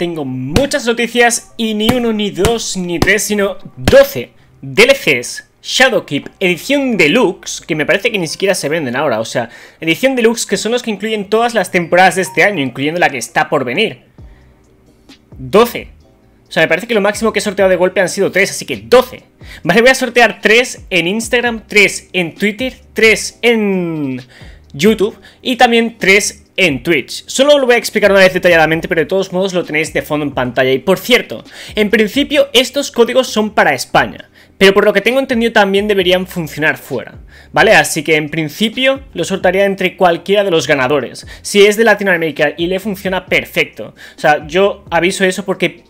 tengo muchas noticias y ni uno, ni dos, ni tres, sino 12 DLCs Shadowkeep, edición deluxe, que me parece que ni siquiera se venden ahora, o sea, edición deluxe que son los que incluyen todas las temporadas de este año, incluyendo la que está por venir. 12. O sea, me parece que lo máximo que he sorteado de golpe han sido tres, así que 12. Vale, voy a sortear 3 en Instagram, 3 en Twitter, 3 en YouTube y también 3 en Twitch. Solo lo voy a explicar una vez detalladamente, pero de todos modos lo tenéis de fondo en pantalla. Y por cierto, en principio estos códigos son para España, pero por lo que tengo entendido también deberían funcionar fuera, ¿vale? Así que en principio lo soltaría entre cualquiera de los ganadores. Si es de Latinoamérica y le funciona, perfecto. O sea, yo aviso eso porque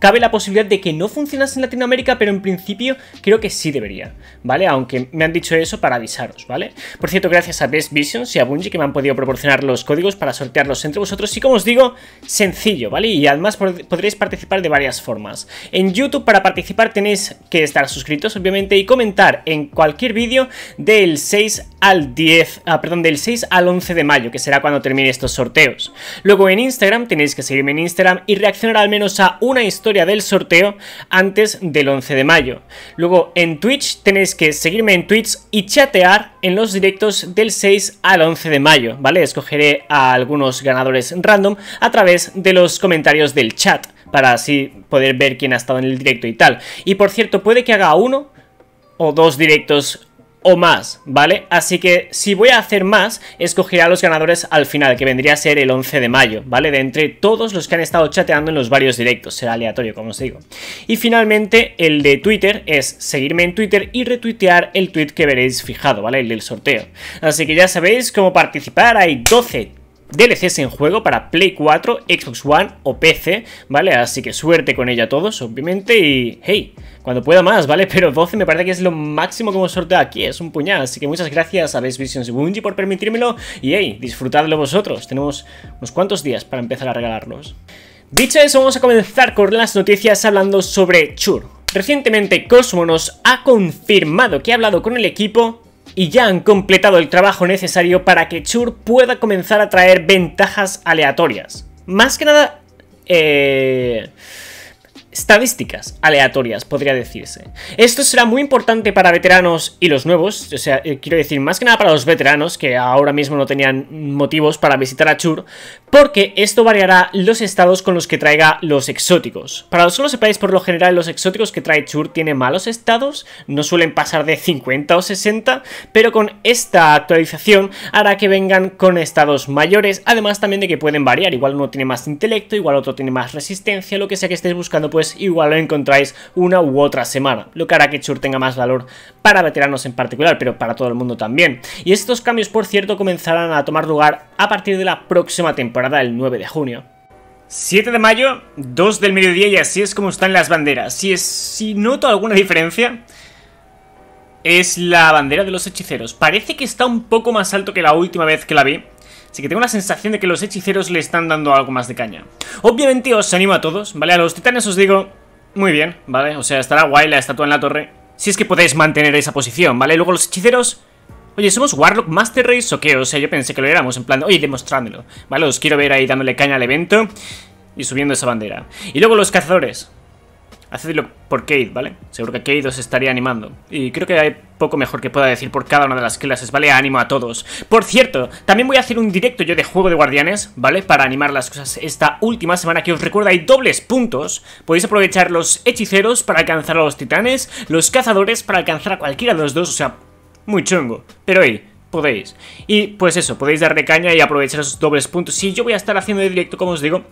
Cabe la posibilidad de que no funcionase en Latinoamérica, pero en principio creo que sí debería, ¿vale? Aunque me han dicho eso para avisaros, ¿vale? Por cierto, gracias a Best Visions y a Bungie que me han podido proporcionar los códigos para sortearlos entre vosotros. Y como os digo, sencillo, ¿vale? Y además podréis participar de varias formas. En YouTube, para participar, tenéis que estar suscritos, obviamente, y comentar en cualquier vídeo del 6 al 10, ah, perdón, del 6 al 11 de mayo, que será cuando termine estos sorteos. Luego en Instagram tenéis que seguirme en Instagram y reaccionar al menos a una historia del sorteo antes del 11 de mayo. Luego en Twitch tenéis que seguirme en Twitch y chatear en los directos del 6 al 11 de mayo, ¿vale? Escogeré a algunos ganadores random a través de los comentarios del chat para así poder ver quién ha estado en el directo y tal. Y por cierto, puede que haga uno o dos directos o más, ¿vale? Así que si voy a hacer más, escogeré a los ganadores al final, que vendría a ser el 11 de mayo, ¿vale? De entre todos los que han estado chateando en los varios directos, será aleatorio, como os digo. Y finalmente, el de Twitter es seguirme en Twitter y retuitear el tweet que veréis fijado, ¿vale? El del sorteo. Así que ya sabéis cómo participar, hay 12 DLCs en juego para Play 4, Xbox One o PC, ¿vale? Así que suerte con ella todos, obviamente, y hey, cuando pueda más, ¿vale? Pero 12 me parece que es lo máximo como hemos aquí, es un puñal, así que muchas gracias a Best Visions y Bungie por permitírmelo, y hey, disfrutadlo vosotros, tenemos unos cuantos días para empezar a regalarlos. Dicho eso, vamos a comenzar con las noticias hablando sobre Chur. Recientemente Cosmo nos ha confirmado que ha hablado con el equipo y ya han completado el trabajo necesario para que Chur pueda comenzar a traer ventajas aleatorias. Más que nada, eh, estadísticas aleatorias, podría decirse. Esto será muy importante para veteranos y los nuevos, o sea, eh, quiero decir, más que nada para los veteranos, que ahora mismo no tenían motivos para visitar a Chur, porque esto variará los estados con los que traiga los exóticos. Para los que no sepáis, por lo general, los exóticos que trae Chur tienen malos estados, no suelen pasar de 50 o 60, pero con esta actualización hará que vengan con estados mayores, además también de que pueden variar, igual uno tiene más intelecto, igual otro tiene más resistencia, lo que sea que estéis buscando puede pues igual lo encontráis una u otra semana, lo que hará que Chur tenga más valor para veteranos en particular, pero para todo el mundo también. Y estos cambios, por cierto, comenzarán a tomar lugar a partir de la próxima temporada, el 9 de junio. 7 de mayo, 2 del mediodía y así es como están las banderas. Si, si noto alguna diferencia, es la bandera de los hechiceros. Parece que está un poco más alto que la última vez que la vi. Así que tengo la sensación de que los hechiceros le están dando algo más de caña. Obviamente os animo a todos, ¿vale? A los titanes os digo, muy bien, ¿vale? O sea, estará guay la estatua en la torre. Si es que podéis mantener esa posición, ¿vale? Luego los hechiceros... Oye, ¿somos Warlock Master Race o qué? O sea, yo pensé que lo éramos, en plan, oye, demostrándolo. Vale, os quiero ver ahí dándole caña al evento y subiendo esa bandera. Y luego los cazadores, Hacedlo por Kate, ¿vale? Seguro que Kate os estaría animando. Y creo que hay poco mejor que pueda decir por cada una de las clases, ¿vale? Ánimo a todos. Por cierto, también voy a hacer un directo yo de Juego de Guardianes, ¿vale? Para animar las cosas esta última semana que os recuerda hay dobles puntos. Podéis aprovechar los hechiceros para alcanzar a los titanes, los cazadores para alcanzar a cualquiera de los dos, o sea, muy chungo. Pero ahí, podéis. Y pues eso, podéis darle caña y aprovechar esos dobles puntos. Si yo voy a estar haciendo de directo, como os digo,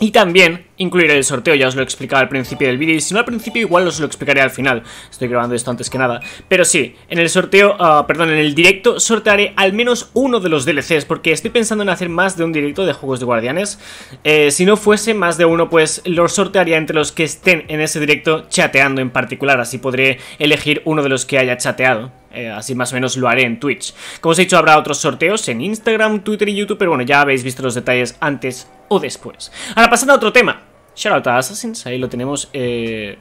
y también incluiré el sorteo, ya os lo he explicado al principio del vídeo, y si no al principio igual os lo explicaré al final, estoy grabando esto antes que nada. Pero sí, en el sorteo, ah, perdón, en el directo sortearé al menos uno de los DLCs, porque estoy pensando en hacer más de un directo de Juegos de Guardianes. Eh, si no fuese más de uno, pues los sortearía entre los que estén en ese directo chateando en particular, así podré elegir uno de los que haya chateado. Eh, así más o menos lo haré en Twitch. Como os he dicho, habrá otros sorteos en Instagram, Twitter y YouTube, pero bueno, ya habéis visto los detalles antes o después. Ahora, pasando a otro tema. Shoutout a Assassins, ahí lo tenemos eh,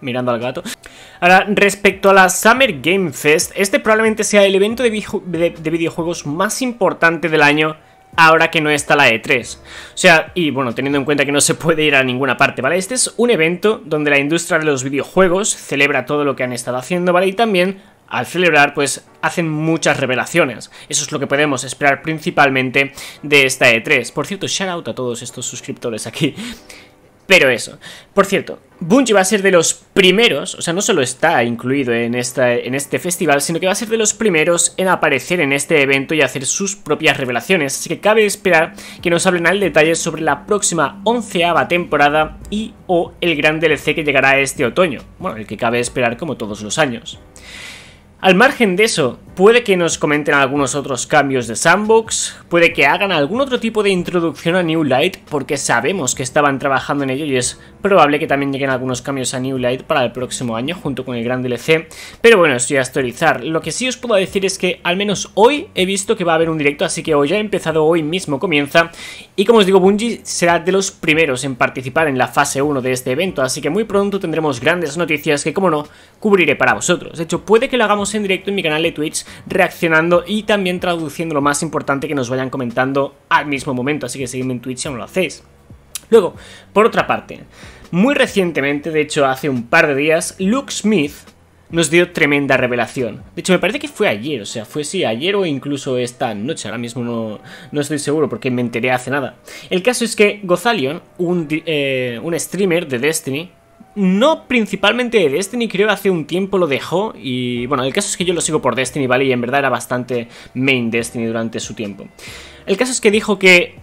mirando al gato. Ahora, respecto a la Summer Game Fest, este probablemente sea el evento de, de videojuegos más importante del año ahora que no está la E3. O sea, y bueno, teniendo en cuenta que no se puede ir a ninguna parte, ¿vale? Este es un evento donde la industria de los videojuegos celebra todo lo que han estado haciendo, ¿vale? Y también al celebrar, pues hacen muchas revelaciones. Eso es lo que podemos esperar principalmente de esta E3. Por cierto, shout out a todos estos suscriptores aquí. Pero eso. Por cierto, Bungie va a ser de los primeros, o sea, no solo está incluido en, esta, en este festival, sino que va a ser de los primeros en aparecer en este evento y hacer sus propias revelaciones. Así que cabe esperar que nos hablen al detalle sobre la próxima onceava temporada y o el gran DLC que llegará este otoño. Bueno, el que cabe esperar como todos los años. Al margen de eso, Puede que nos comenten algunos otros cambios de Sandbox, puede que hagan algún otro tipo de introducción a New Light, porque sabemos que estaban trabajando en ello y es probable que también lleguen algunos cambios a New Light para el próximo año, junto con el gran DLC. Pero bueno, estoy a actualizar. Lo que sí os puedo decir es que al menos hoy he visto que va a haber un directo, así que hoy ya ha empezado, hoy mismo comienza. Y como os digo, Bungie será de los primeros en participar en la fase 1 de este evento, así que muy pronto tendremos grandes noticias que, como no, cubriré para vosotros. De hecho, puede que lo hagamos en directo en mi canal de Twitch reaccionando y también traduciendo lo más importante que nos vayan comentando al mismo momento. Así que seguidme en Twitch si aún lo hacéis. Luego, por otra parte, muy recientemente, de hecho hace un par de días, Luke Smith nos dio tremenda revelación. De hecho, me parece que fue ayer, o sea, fue sí, ayer o incluso esta noche, ahora mismo no, no estoy seguro porque me enteré hace nada. El caso es que Gozalion, un, eh, un streamer de Destiny, no principalmente de Destiny, creo que hace un tiempo lo dejó y bueno, el caso es que yo lo sigo por Destiny, ¿vale? Y en verdad era bastante main Destiny durante su tiempo. El caso es que dijo que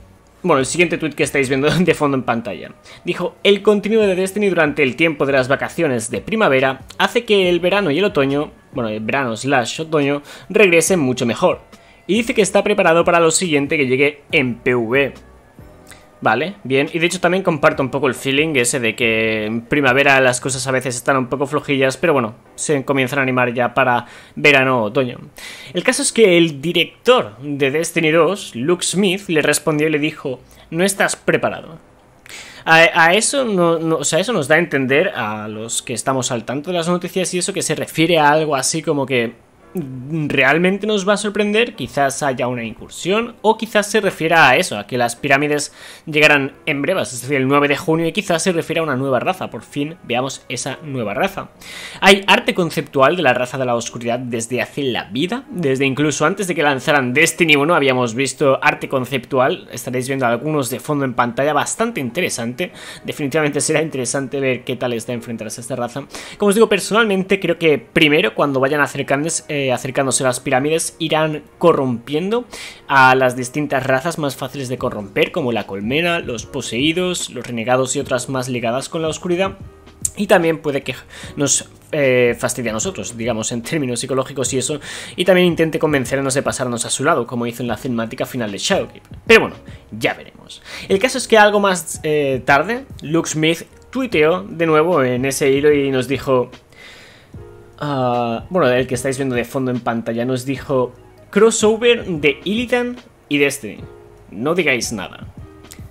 bueno, el siguiente tweet que estáis viendo de fondo en pantalla. Dijo, el continuo de Destiny durante el tiempo de las vacaciones de primavera hace que el verano y el otoño, bueno, el verano slash otoño, regresen mucho mejor. Y dice que está preparado para lo siguiente que llegue en PV. Vale, bien. Y de hecho también comparto un poco el feeling ese de que en primavera las cosas a veces están un poco flojillas, pero bueno, se comienzan a animar ya para verano o otoño. El caso es que el director de Destiny 2, Luke Smith, le respondió y le dijo, no estás preparado. A, eso, sea, eso nos da a entender a los que estamos al tanto de las noticias y eso que se refiere a algo así como que realmente nos va a sorprender, quizás haya una incursión o quizás se refiera a eso, a que las pirámides llegarán en brevas, es decir, el 9 de junio y quizás se refiera a una nueva raza, por fin veamos esa nueva raza. Hay arte conceptual de la raza de la oscuridad desde hace la vida, desde incluso antes de que lanzaran Destiny 1 habíamos visto arte conceptual, estaréis viendo algunos de fondo en pantalla, bastante interesante, definitivamente será interesante ver qué tal está enfrentarse a esta raza. Como os digo, personalmente creo que primero cuando vayan acercándose acercándose a las pirámides, irán corrompiendo a las distintas razas más fáciles de corromper, como la colmena, los poseídos, los renegados y otras más ligadas con la oscuridad. Y también puede que nos eh, fastidie a nosotros, digamos, en términos psicológicos y eso, y también intente convencernos de pasarnos a su lado, como hizo en la cinemática final de Shadowkeep. Pero bueno, ya veremos. El caso es que algo más eh, tarde, Luke Smith tuiteó de nuevo en ese hilo y nos dijo... Ah, bueno, el que estáis viendo de fondo en pantalla nos dijo crossover de Illidan y de este, No digáis nada.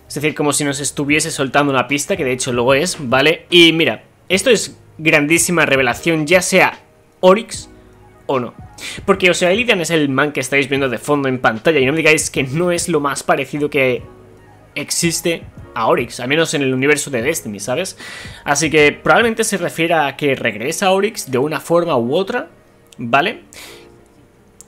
Es decir, como si nos estuviese soltando una pista, que de hecho luego es, ¿vale? Y mira, esto es grandísima revelación, ya sea Oryx o no. Porque, o sea, Illidan es el man que estáis viendo de fondo en pantalla y no me digáis que no es lo más parecido que existe a Oryx, al menos en el universo de Destiny, ¿sabes? Así que probablemente se refiera a que regresa Oryx de una forma u otra, ¿vale?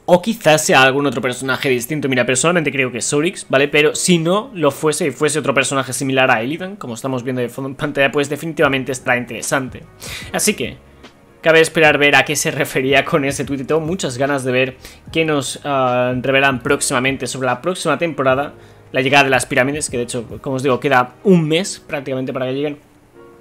O quizás sea algún otro personaje distinto. Mira, personalmente creo que es Oryx, ¿vale? Pero si no lo fuese y fuese otro personaje similar a Elidan, como estamos viendo de fondo en pantalla, pues definitivamente estará interesante. Así que, Cabe esperar ver a qué se refería con ese tweet. tengo muchas ganas de ver qué nos ah, revelan próximamente sobre la próxima temporada la llegada de las pirámides, que de hecho, como os digo, queda un mes prácticamente para que lleguen,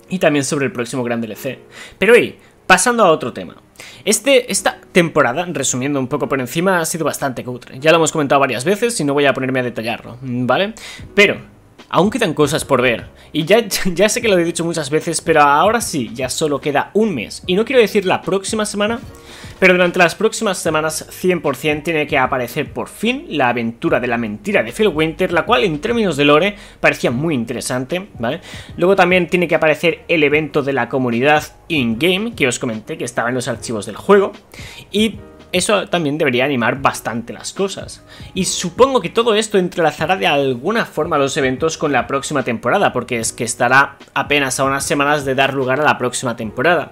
y también sobre el próximo gran DLC. Pero hey, pasando a otro tema. Este, esta temporada, resumiendo un poco por encima, ha sido bastante cutre. Ya lo hemos comentado varias veces y no voy a ponerme a detallarlo, ¿vale? Pero, aún quedan cosas por ver. Y ya, ya sé que lo he dicho muchas veces, pero ahora sí, ya solo queda un mes. Y no quiero decir la próxima semana, pero durante las próximas semanas 100% tiene que aparecer por fin la aventura de la mentira de Phil Winter, la cual en términos de lore parecía muy interesante, ¿vale? Luego también tiene que aparecer el evento de la comunidad in-game, que os comenté que estaba en los archivos del juego, y eso también debería animar bastante las cosas. Y supongo que todo esto entrelazará de alguna forma los eventos con la próxima temporada, porque es que estará apenas a unas semanas de dar lugar a la próxima temporada.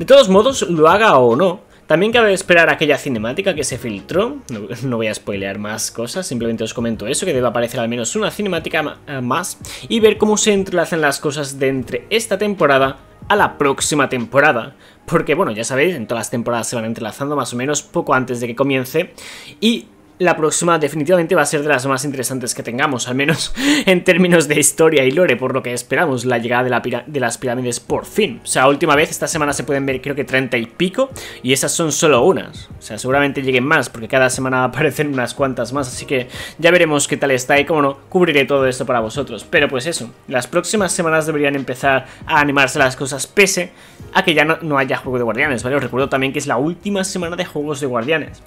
De todos modos, lo haga o no, también cabe esperar aquella cinemática que se filtró, no, voy a spoilear más cosas, simplemente os comento eso, que debe aparecer al menos una cinemática eh, más, y ver cómo se entrelazan las cosas de entre esta temporada a la próxima temporada. Porque bueno, ya sabéis, en todas las temporadas se van entrelazando más o menos poco antes de que comience, y la próxima definitivamente va a ser de las más interesantes que tengamos, al menos en términos de historia y lore, por lo que esperamos la llegada de, las pirámides por fin. O sea, última vez, esta semana se pueden ver creo que 30 y pico, y esas son solo unas. O sea, seguramente lleguen más, porque cada semana aparecen unas cuantas más, así que ya veremos qué tal está y cómo no, cubriré todo esto para vosotros. Pero pues eso, las próximas semanas deberían empezar a animarse las cosas, pese a que ya no, no haya juego de guardianes, ¿vale? Os recuerdo también que es la última semana de juegos de guardianes.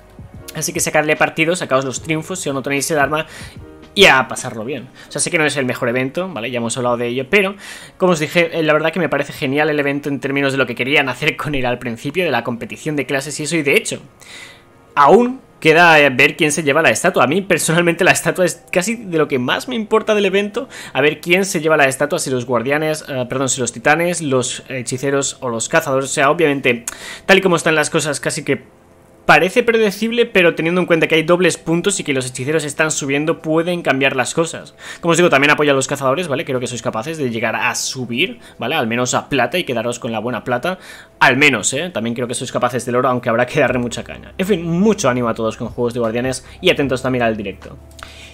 Así que sacarle partido, sacaos los triunfos si aún no tenéis el arma y a pasarlo bien. O sea, sé que no es el mejor evento, ¿vale? Ya hemos hablado de ello, pero como os dije, eh, la verdad que me parece genial el evento en términos de lo que querían hacer con él al principio, de la competición de clases y eso, y de hecho, aún queda eh, ver quién se lleva la estatua. A mí personalmente la estatua es casi de lo que más me importa del evento, a ver quién se lleva la estatua, si los guardianes, eh, perdón, si los titanes, los hechiceros o los cazadores, o sea, obviamente, tal y como están las cosas, casi que Parece predecible, pero teniendo en cuenta que hay dobles puntos y que los hechiceros están subiendo, pueden cambiar las cosas. Como os digo, también apoya a los cazadores, ¿vale? Creo que sois capaces de llegar a subir, ¿vale? Al menos a plata y quedaros con la buena plata. Al menos, ¿eh? También creo que sois capaces del oro, aunque habrá que darle mucha caña. En fin, mucho ánimo a todos con Juegos de Guardianes y atentos también al directo.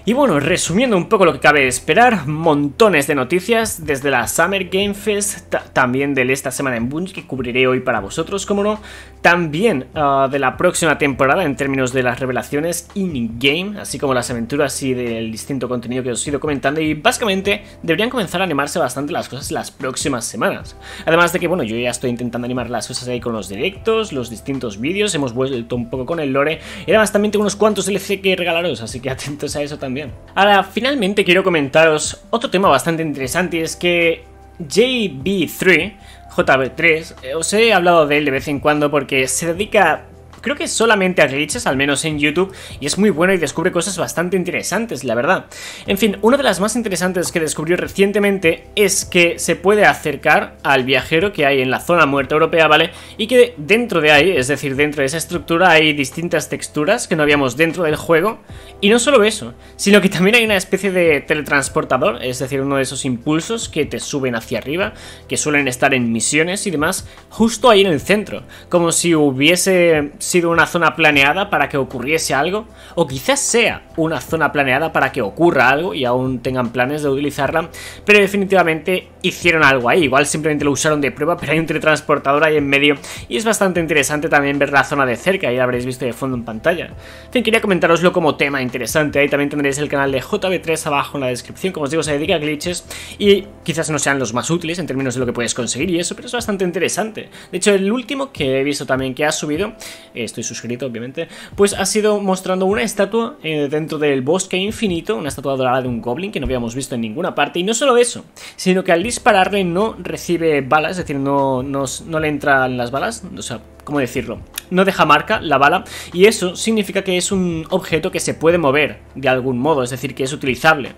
Y bueno, resumiendo un poco lo que cabe esperar, montones de noticias desde la Summer Game Fest, también de esta semana en Bungie, que cubriré hoy para vosotros, como no, también ah, de la próxima temporada en términos de las revelaciones in-game, así como las aventuras y del distinto contenido que os he ido comentando y básicamente deberían comenzar a animarse bastante las cosas las próximas semanas. Además de que, bueno, yo ya estoy intentando animar las cosas ahí con los directos, los distintos vídeos, hemos vuelto un poco con el lore y además también tengo unos cuantos DLC que regalaros, así que atentos a eso también Ahora, finalmente quiero comentaros otro tema bastante interesante, y es que JB3, JB3, eh, os he hablado de él de vez en cuando porque se dedica a creo que solamente a glitches, al menos en YouTube, y es muy bueno y descubre cosas bastante interesantes, la verdad. En fin, una de las más interesantes que descubrió recientemente es que se puede acercar al viajero que hay en la zona muerta europea, ¿vale? Y que dentro de ahí, es decir, dentro de esa estructura hay distintas texturas que no habíamos dentro del juego. Y no solo eso, sino que también hay una especie de teletransportador, es decir, uno de esos impulsos que te suben hacia arriba, que suelen estar en misiones y demás, justo ahí en el centro, como si hubiese sido una zona planeada para que ocurriese algo, o quizás sea una zona planeada para que ocurra algo y aún tengan planes de utilizarla, pero definitivamente hicieron algo ahí. Igual simplemente lo usaron de prueba, pero hay un teletransportador ahí en medio y es bastante interesante también ver la zona de cerca, ahí la habréis visto de fondo en pantalla. En quería comentaroslo como tema interesante. Ahí también tendréis el canal de JB3 abajo en la descripción. Como os digo, se dedica a glitches y quizás no sean los más útiles en términos de lo que puedes conseguir y eso, pero es bastante interesante. De hecho, el último que he visto también que ha subido, eh, estoy suscrito obviamente, pues ha sido mostrando una estatua eh, dentro del bosque infinito, una estatua dorada de un goblin que no habíamos visto en ninguna parte. Y no solo eso, sino que al dispararle no recibe balas, es decir, no, no, le entran las balas, o sea, ¿cómo decirlo? No deja marca la bala y eso significa que es un objeto que se puede mover de algún modo, es decir, que es utilizable.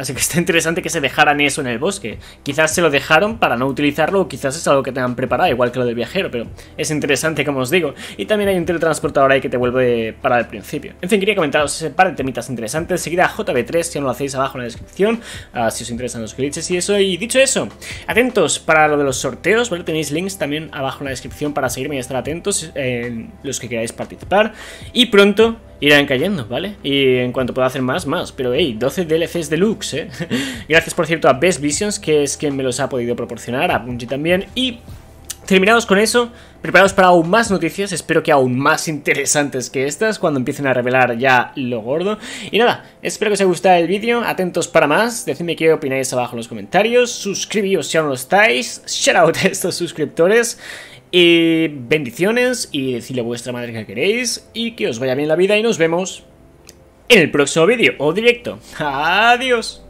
Así que está interesante que se dejaran eso en el bosque. Quizás se lo dejaron para no utilizarlo o quizás es algo que tengan preparado, igual que lo del viajero, pero es interesante como os digo. Y también hay un teletransportador ahí que te vuelve para el principio. En fin, quería comentaros ese par de temitas interesantes. a JB3, si no lo hacéis abajo en la descripción, ah, si os interesan los glitches y eso. Y dicho eso, atentos para lo de los sorteos, ¿vale? Tenéis links también abajo en la descripción para seguirme y estar atentos eh, en los que queráis participar. Y pronto irán cayendo, ¿vale? Y en cuanto pueda hacer más, más. Pero hey, 12 DLCs deluxe, ¿eh? Gracias, por cierto, a Best Visions, que es quien me los ha podido proporcionar, a Bungie también. Y terminados con eso, preparados para aún más noticias, espero que aún más interesantes que estas, cuando empiecen a revelar ya lo gordo. Y nada, espero que os haya gustado el vídeo, atentos para más, decidme qué opináis abajo en los comentarios, suscribíos si aún no lo estáis, shout out a estos suscriptores, y bendiciones y decirle a vuestra madre que queréis y que os vaya bien la vida y nos vemos en el próximo vídeo o directo. Adiós.